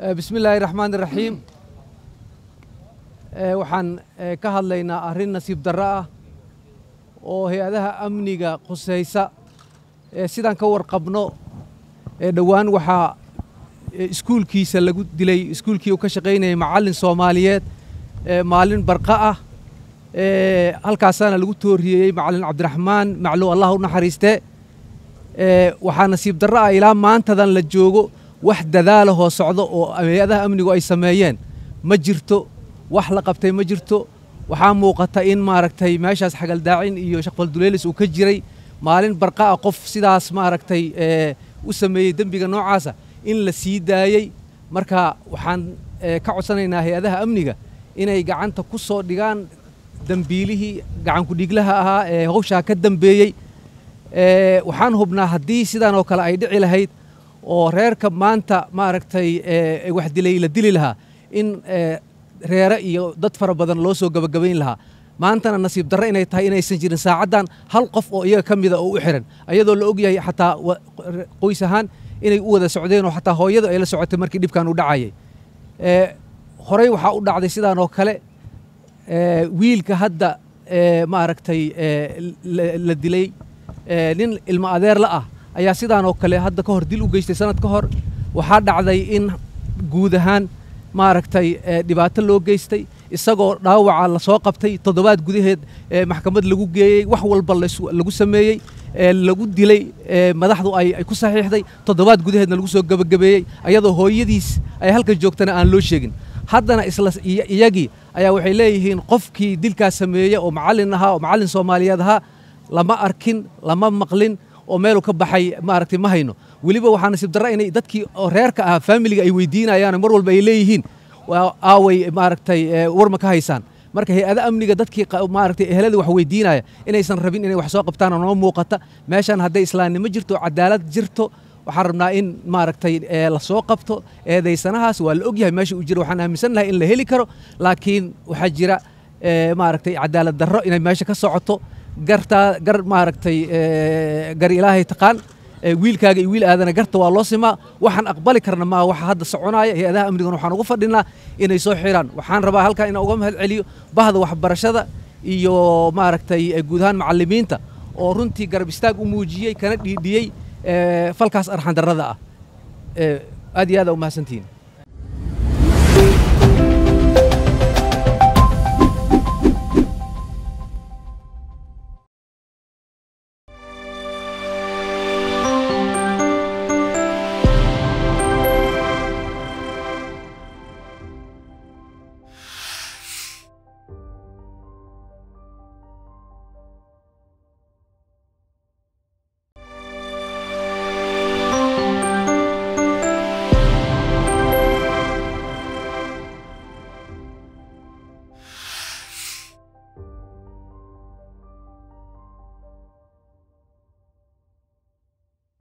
Eh, bismi illaahi raxmaan iraxiim eh, waxaan eh, ka hadlaynaa arrin nasiib darro ah oo hay-adaha amniga khusaysa sidaan ka warqabno dhowaan waxaa iskuulkiisa lagu dilay iskuulkii uu ka shaqaynayay macallin soomaaliyeed maalin barqa ah halkaasaana lagu tooriyeeyey macallin cabdiraxmaan macluu allah u naxariiste waxaa nasiib darro ah ilaa maantadan la joogo wax dadaala hoo socdo oo hay-adaha amnigu ay sameeyeen ma jirto wax la qabtay ma jirto waxaa muuqata in maaragtay meeshaas xagaldaacin iyo shaqfalduleelis uu ka jiray maalin barqa ah qof sidaas maaragtay eh, u sameeyey dembiga noocaasa in la sii daayey marka waxaan eh, ka codsanaynaa hay-adaha amniga inay gacanta ku soo dhigaan dembiilihii gacanku gacankudhiiglaha ahaa ee hawshaa ka dambeeyey eh, waxaan hubnaa haddii sidan oo kale ay dhici lahayd oo reerka maanta maaragtay eh, wax dilay la dili lahaa in eh, reere iyo dad fara badan loo soo gabagabayn lahaa maantana nasiib darre inay tahay inaysan jirin saacaddan hal qof oo iyaga ka mida oo u xiran ayadoo la ogyahay xataa qoys ahaan inay u wada socdeen oo xataa hooyada ay la socotay markii dhibkan u dhacayay eh, horey waxaa u dhacday sidaan oo kale wiilka hadda maaragtay la dilay nin ilmo adeerla ah ayaa sidaan oo kale hadda ka hor dil u geystay sanad ka hor waxaa dhacday in guud ahaan maaragtay eh, dhibaato loo geystay isagoo dhaawaca lasoo qabtay toddobaad gudaheed eh, maxkamad lagu geeyey wax walba lagu sameeyey eh, lagu dilay madaxdu ay ku saxiixday toddobaad gudaheedna lagu soo gebagabeeyey ayadoo hooyadiis ay halkan joogtana aan loo sheegin haddana isla iyagii ayaa waxay leeyihiin qofkii dilkaas sameeye oo macallin ahaa oo macallin soomaaliyeed ahaa lama arkin lama maqlin oo meel ka baxay maaragtay ma hayno weliba waxaa nasiib darra inay dadkii oo reerka ahaa faamiliga ay weydiinayaan mar walba ay leeyihiin aaway maaragtay eh, warma ka haysaan marka hay-ada amniga dadkii maaragtay ehelada wax weydiinaya inaysan rabin inay wax soo qabtaan noo muuqata meeshan hadday islaamnimo jirto cadaalad jirto waxaan rabnaa in maaragtay eh, la qabto eedaysanahaas waa la ogyahay meesha uu jira waxaan aaminsan lahay in la heli karo laakiin waxaa jira eh, maaragtay cadaalad darro inay meesha ka socoto gartaa gar maaragtay eh, gar ilaahay taqaan eh, wiilkaaga iyo wiil aadana garta waa loo simaa waxaan aqbali karna maaha waxa hadda soconaaya hay-adaha amnigan waxaan ugu fadhinaa inay soo xiraan waxaan rabaa halkaa inaan uga mahad bahda waxbarashada iyo maaragtay eh, guud ahaan macallimiinta oo runtii garab istaag u muujiyey kana dhiidhiyey falkaas arxan darrada ah aad iyo aad umahadsantihiin